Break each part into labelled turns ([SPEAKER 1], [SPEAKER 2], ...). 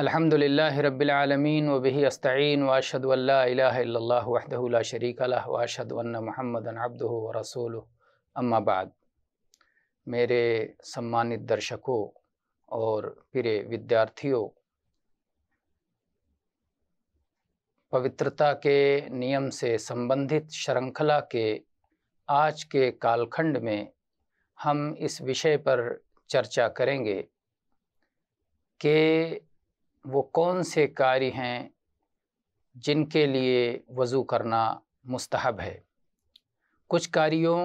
[SPEAKER 1] अल्हम्दुलिल्लाह रब्बिलआलमीन वबी अस्तीन वाशद वल्ला शरीक वाशद वन्न महमद अब्दू व रसूल अम्माबाद मेरे सम्मानित दर्शकों और प्रिय विद्यार्थियों पवित्रता के नियम से संबंधित श्रृंखला के आज के कालखंड में हम इस विषय पर चर्चा करेंगे कि वो कौन से कार्य हैं जिनके लिए वज़ू करना मुस्तहब है कुछ कार्यों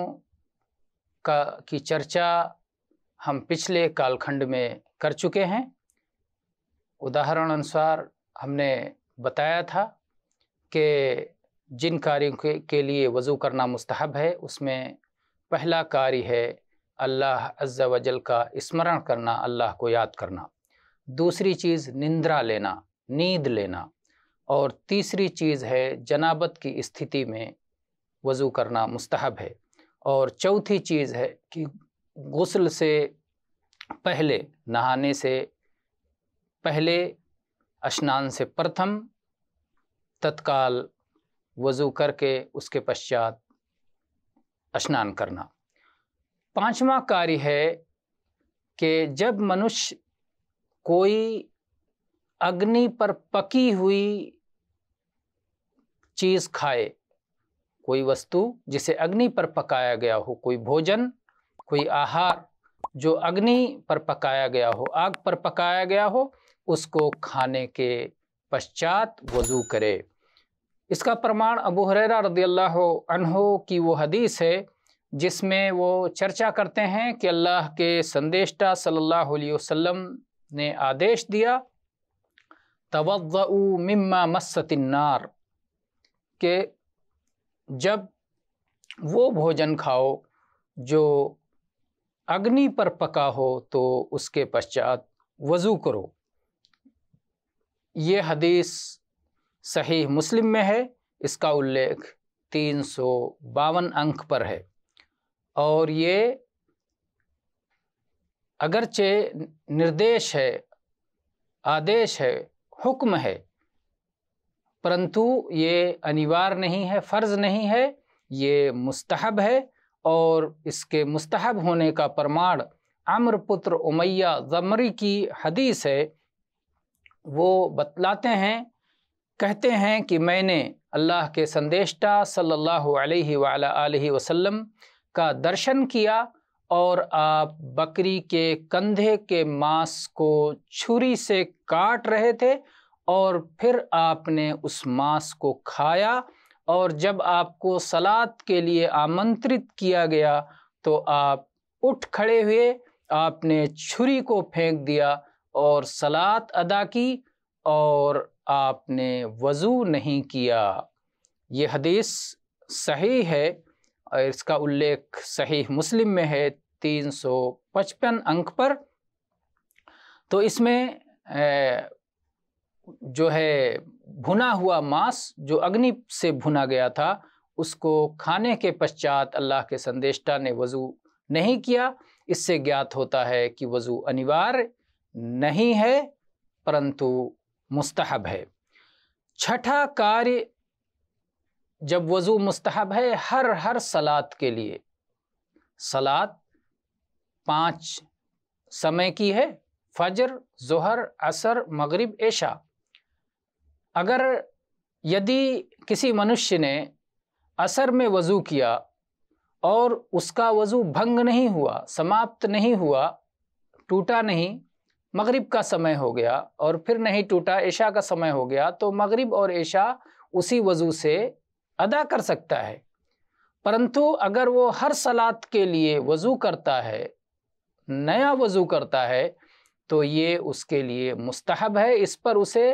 [SPEAKER 1] का की चर्चा हम पिछले कालखंड में कर चुके हैं उदाहरण अनुसार हमने बताया था कि जिन कार्यों के, के लिए वज़ू करना मुस्तहब है उसमें पहला कार्य है अल्लाह अज्जा वजल का स्मरण करना अल्लाह को याद करना दूसरी चीज़ निंद्रा लेना नींद लेना और तीसरी चीज़ है जनाबत की स्थिति में वज़ू करना मुस्तहब है और चौथी चीज़ है कि गुसल से पहले नहाने से पहले स्नान से प्रथम तत्काल वज़ू करके उसके पश्चात स्नान करना पांचवा कार्य है कि जब मनुष्य कोई अग्नि पर पकी हुई चीज खाए कोई वस्तु जिसे अग्नि पर पकाया गया हो कोई भोजन कोई आहार जो अग्नि पर पकाया गया हो आग पर पकाया गया हो उसको खाने के पश्चात वज़ू करे इसका प्रमाण अबू हरेरा रदी अल्लाह अनहो की वो हदीस है जिसमें वो चर्चा करते हैं कि अल्लाह के संदेशा सल्लल्लाहु अलैहि वसल्लम ने आदेश दिया तवज़ऊ मिम्मा मस्सतिनार के जब वो भोजन खाओ जो अग्नि पर पका हो तो उसके पश्चात वज़ू करो ये हदीस सही मुस्लिम में है इसका उल्लेख तीन सौ बावन अंक पर है और ये अगरचे निर्देश है आदेश है हुक्म है परंतु ये अनिवार्य नहीं है फ़र्ज़ नहीं है ये मुस्तहब है और इसके मुस्तहब होने का प्रमाण अम्र पुत्र उमैया ज़मरी की हदीस है वो बतलाते हैं कहते हैं कि मैंने अल्लाह के संदेशा सल्लल्लाहु अलैहि वसल्लम का दर्शन किया और आप बकरी के कंधे के मांस को छुरी से काट रहे थे और फिर आपने उस मांस को खाया और जब आपको सलाद के लिए आमंत्रित किया गया तो आप उठ खड़े हुए आपने छुरी को फेंक दिया और सलाद अदा की और आपने वज़ू नहीं किया ये हदीस सही है और इसका उल्लेख सही मुस्लिम में है 355 अंक पर तो इसमें जो है भुना हुआ मांस जो अग्नि से भुना गया था उसको खाने के पश्चात अल्लाह के संदेष्टा ने वज़ू नहीं किया इससे ज्ञात होता है कि वज़ू अनिवार्य नहीं है परंतु मुस्तहब है छठा कार्य जब वज़ू मुस्तहब है हर हर सलात के लिए सलात पाँच समय की है फजर जोहर असर मगरिब ऐशा अगर यदि किसी मनुष्य ने असर में वज़ू किया और उसका वज़ू भंग नहीं हुआ समाप्त नहीं हुआ टूटा नहीं मगरिब का समय हो गया और फिर नहीं टूटा ऐशा का समय हो गया तो मगरिब और ऐशा उसी वज़ू से अदा कर सकता है परंतु अगर वो हर सलात के लिए वज़ू करता है नया वज़ू करता है तो ये उसके लिए मुस्तहब है इस पर उसे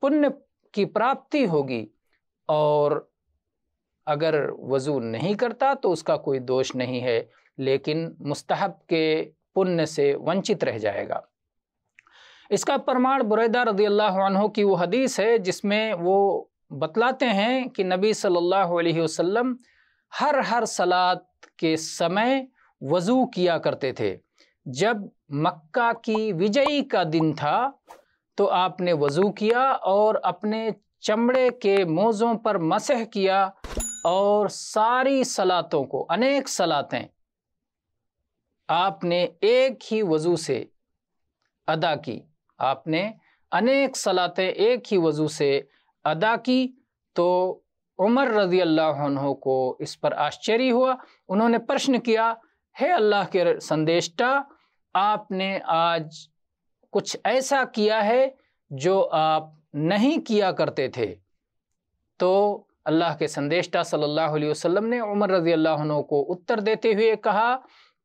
[SPEAKER 1] पुण्य की प्राप्ति होगी और अगर वज़ू नहीं करता तो उसका कोई दोष नहीं है लेकिन मुस्तहब के पुण्य से वंचित रह जाएगा इसका प्रमाण बुरैदा रदी अल्लाह की वो हदीस है जिसमें वो बतलाते हैं कि नबी सल्लल्लाहु अलैहि वसल्लम हर हर सलात के समय वज़ू किया करते थे जब मक्का की विजयी का दिन था तो आपने वज़ू किया और अपने चमड़े के मोज़ों पर मसह किया और सारी सलातों को अनेक सलातें आपने एक ही वज़ू से अदा की आपने अनेक सलातें एक ही वज़ू से अदा की तो उमर रजी अल्लाह को इस पर आश्चर्य हुआ उन्होंने प्रश्न किया हे अल्लाह के संदेशा आपने आज कुछ ऐसा किया है जो आप नहीं किया करते थे तो अल्लाह के संदेशा सल्लल्लाहु अलैहि वसल्लम ने उमर रज़ी अल्लाह को उत्तर देते हुए कहा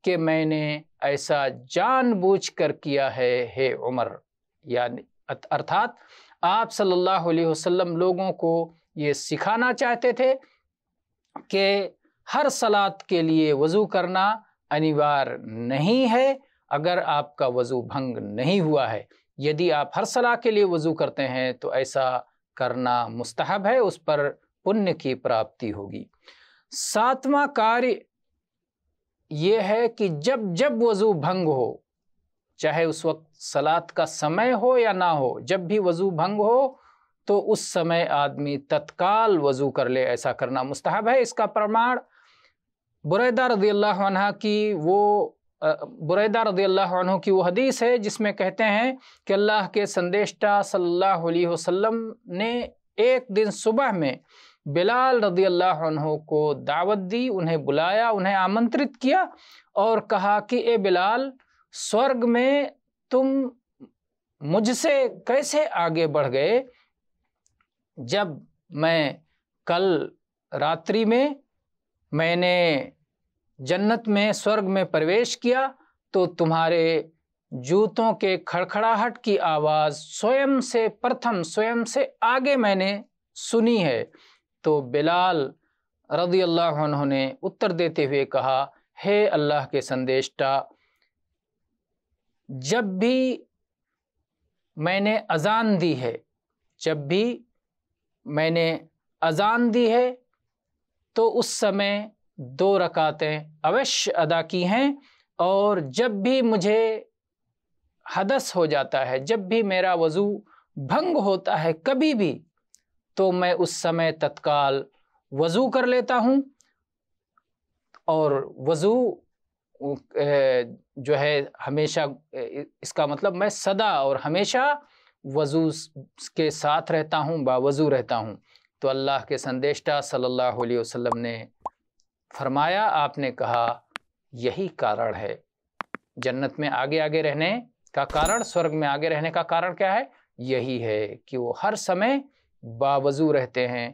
[SPEAKER 1] कि मैंने ऐसा जानबूझकर किया है हे उमर यानी अर्थात आप सल्लल्लाहु अलैहि वसल्लम लोगों को ये सिखाना चाहते थे कि हर सलात के लिए वज़ू करना अनिवार्य नहीं है अगर आपका वज़ू भंग नहीं हुआ है यदि आप हर सलाह के लिए वज़ू करते हैं तो ऐसा करना मुस्तहब है उस पर पुण्य की प्राप्ति होगी सातवां कार्य ये है कि जब जब वज़ू भंग हो चाहे उस वक्त सलात का समय हो या ना हो जब भी वज़ू भंग हो तो उस समय आदमी तत्काल वज़ू कर ले ऐसा करना मुस्तहब है इसका प्रमाण बुरैदा रदी अल्लाह की वो बुरैदा रदी अल्लाह की वो हदीस है जिसमें कहते हैं कि अल्लाह के संदेशा सल्लल्लाहु अलैहि वसल्लम ने एक दिन सुबह में बिलाल रदी अल्लाह को दावत दी उन्हें बुलाया उन्हें आमंत्रित किया और कहा कि ए बिलाल स्वर्ग में तुम मुझसे कैसे आगे बढ़ गए जब मैं कल रात्रि में मैंने जन्नत में स्वर्ग में प्रवेश किया तो तुम्हारे जूतों के खड़खड़ाहट की आवाज़ स्वयं से प्रथम स्वयं से आगे मैंने सुनी है तो बिलाल रदी अल्लाह ने उत्तर देते हुए कहा हे अल्लाह के संदेशा जब भी मैंने अजान दी है जब भी मैंने अजान दी है तो उस समय दो रकातें अवश्य अदा की हैं और जब भी मुझे हदस हो जाता है जब भी मेरा वज़ू भंग होता है कभी भी तो मैं उस समय तत्काल वज़ू कर लेता हूँ और वज़ू जो है हमेशा इसका मतलब मैं सदा और हमेशा वज़ू के साथ रहता हूँ बावज़ू रहता हूँ तो अल्लाह के संदेशा सल्लल्लाहु अलैहि वसल्लम ने फरमाया आपने कहा यही कारण है जन्नत में आगे आगे रहने का कारण स्वर्ग में आगे रहने का कारण क्या है यही है कि वो हर समय बावजू रहते हैं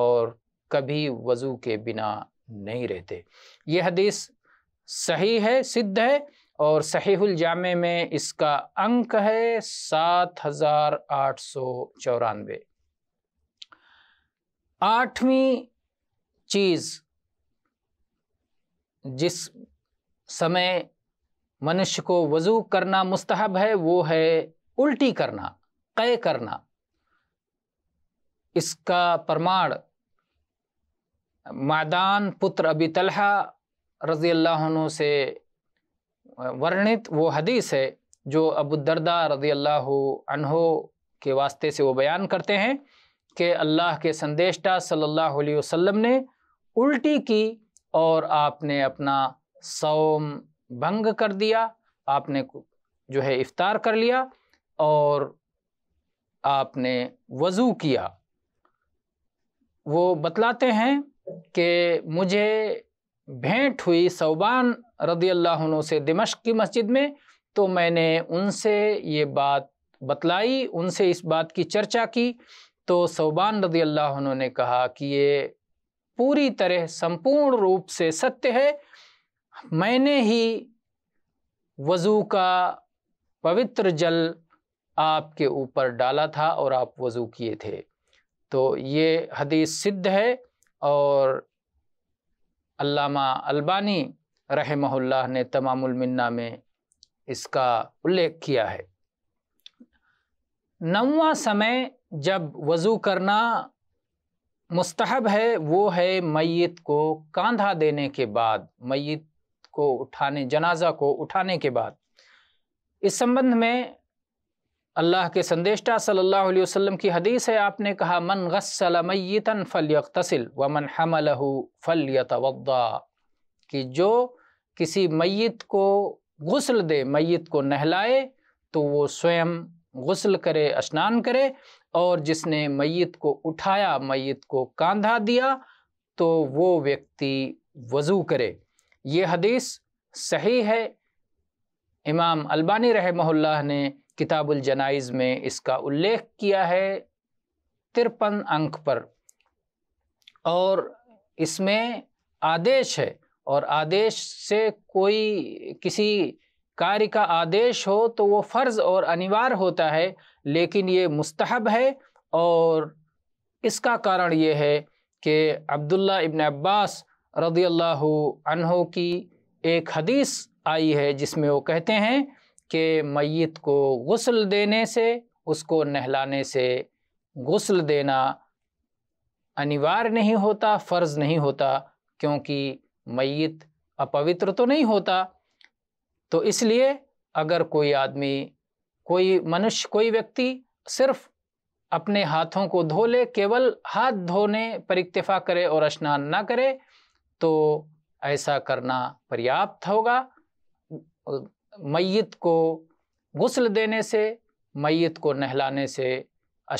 [SPEAKER 1] और कभी वज़ू के बिना नहीं रहते ये हदीस सही है सिद्ध है और सहीहुल जामे में इसका अंक है सात हज़ार आठ सौ चौरानवे आठवीं चीज जिस समय मनुष्य को वज़ू करना मुस्तहब है वो है उल्टी करना कै करना इसका प्रमाण मादान पुत्र अबी तलहा रज़ी अल्लाह से वर्णित वो हदीस है जो अबू दर्दा रज़ी अल्लाह के वास्ते से वो बयान करते हैं कि अल्लाह के संदेशा सल्लल्लाहु अलैहि वसल्लम ने उल्टी की और आपने अपना सोम भंग कर दिया आपने जो है इफ्तार कर लिया और आपने वज़ू किया वो बतलाते हैं कि मुझे भेंट हुई सौबान रदी अल्लाह से दिमश की मस्जिद में तो मैंने उनसे ये बात बतलाई उनसे इस बात की चर्चा की तो सोबान रदी अल्लाह उन्होंने कहा कि ये पूरी तरह संपूर्ण रूप से सत्य है मैंने ही वज़ू का पवित्र जल आपके ऊपर डाला था और आप वज़ू किए थे तो ये हदीस सिद्ध है और अल्लामा अल्बानी रहमहुल्लाह ने तमामुलमन्ना में इसका उल्लेख किया है नवा समय जब वज़ू करना मुस्तहब है वो है मैत को कांधा देने के बाद मैत को उठाने जनाजा को उठाने के बाद इस संबंध में अल्लाह के संदेशा सल्लल्लाहु अलैहि वसल्लम की हदीस है आपने कहा मन गसल मैतन फ़ल तसिल व मन हमलहू फ़ल यतवदा कि जो किसी मैत को गसल दे मैत को नहलाए तो वो स्वयं गसल करे स्नान करे और जिसने मैत को उठाया मैत को कांधा दिया तो वो व्यक्ति वज़ू करे ये हदीस सही है इमाम अलबानी रहमहुल्लाह ने किताबुल जनाइज़ में इसका उल्लेख किया है तिरपन अंक पर और इसमें आदेश है और आदेश से कोई किसी कार्य का आदेश हो तो वो फ़र्ज़ और अनिवार्य होता है लेकिन ये मुस्तहब है और इसका कारण ये है कि अब्दुल्ला इबन अब्बास रदी अनहो की एक हदीस आई है जिसमें वो कहते हैं कि मैत को गसल देने से उसको नहलाने से गसल देना अनिवार्य नहीं होता फ़र्ज़ नहीं होता क्योंकि मैत अपवित्र तो नहीं होता तो इसलिए अगर कोई आदमी कोई मनुष्य कोई व्यक्ति सिर्फ अपने हाथों को धो ले केवल हाथ धोने पर इक्तफा करे और स्नान ना करे तो ऐसा करना पर्याप्त होगा मैत को गुसल देने से मैत को नहलाने से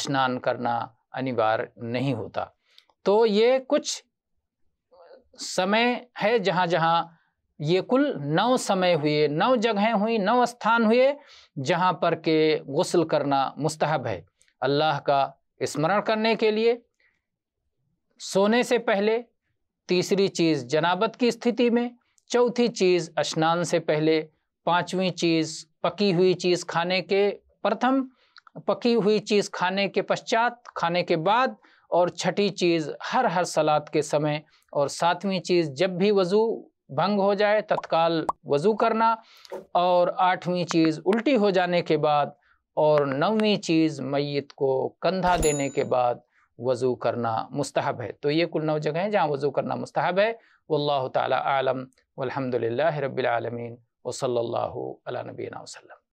[SPEAKER 1] स्नान करना अनिवार्य नहीं होता तो ये कुछ समय है जहाँ जहाँ ये कुल नौ समय हुए नौ जगहें हुई नौ स्थान हुए जहाँ पर के गसल करना मुस्तहब है अल्लाह का स्मरण करने के लिए सोने से पहले तीसरी चीज़ जनाबत की स्थिति में चौथी चीज़ स्नान से पहले पांचवी चीज़ पकी हुई चीज़ खाने के प्रथम पकी हुई चीज़ खाने के पश्चात खाने के बाद और छठी चीज़ हर हर सलाद के समय और सातवीं चीज़ जब भी वज़ू भंग हो जाए तत्काल वज़ू करना और आठवीं चीज़ उल्टी हो जाने के बाद और नौवीं चीज़ मैत को कंधा देने के बाद वज़ू करना मुस्तहब है तो ये कुल नौ जगह हैं जहाँ वज़ू करना मुस्तहब है वल्लाह ताली आलम वलहमदिल्ला रबालमीन वसल्ला नबीना वसलम